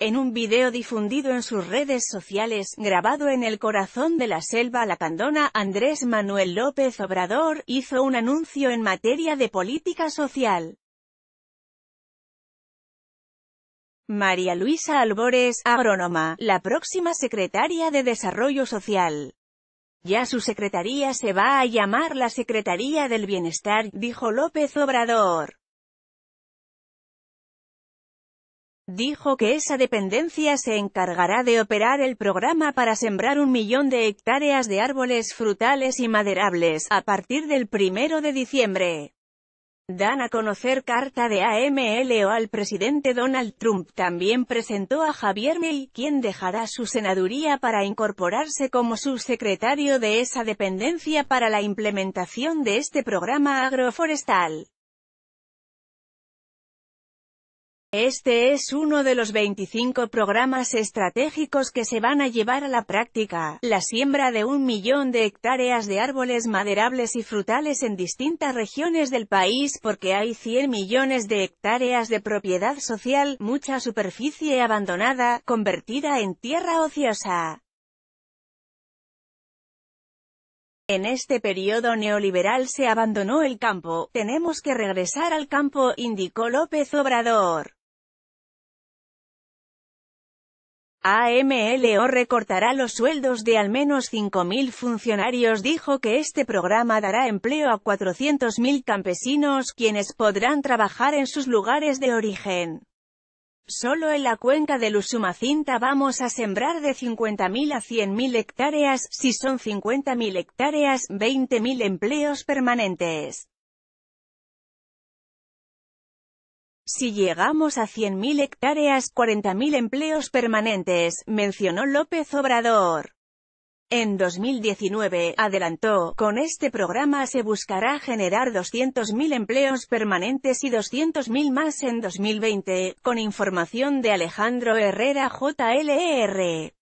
En un video difundido en sus redes sociales, grabado en el corazón de la selva lacandona, Andrés Manuel López Obrador, hizo un anuncio en materia de política social. María Luisa Albores, agrónoma, la próxima secretaria de Desarrollo Social. Ya su secretaría se va a llamar la Secretaría del Bienestar, dijo López Obrador. dijo que esa dependencia se encargará de operar el programa para sembrar un millón de hectáreas de árboles frutales y maderables, a partir del 1 de diciembre. Dan a conocer carta de AMLO al presidente Donald Trump. También presentó a Javier May, quien dejará su senaduría para incorporarse como subsecretario de esa dependencia para la implementación de este programa agroforestal. Este es uno de los 25 programas estratégicos que se van a llevar a la práctica, la siembra de un millón de hectáreas de árboles maderables y frutales en distintas regiones del país porque hay 100 millones de hectáreas de propiedad social, mucha superficie abandonada, convertida en tierra ociosa. En este periodo neoliberal se abandonó el campo, tenemos que regresar al campo, indicó López Obrador. AMLO recortará los sueldos de al menos 5.000 funcionarios dijo que este programa dará empleo a 400.000 campesinos quienes podrán trabajar en sus lugares de origen. Solo en la cuenca de Lusumacinta vamos a sembrar de 50.000 a 100.000 hectáreas, si son 50.000 hectáreas, 20.000 empleos permanentes. Si llegamos a 100.000 hectáreas, 40.000 empleos permanentes, mencionó López Obrador. En 2019, adelantó, con este programa se buscará generar 200.000 empleos permanentes y 200.000 más en 2020, con información de Alejandro Herrera JLR. E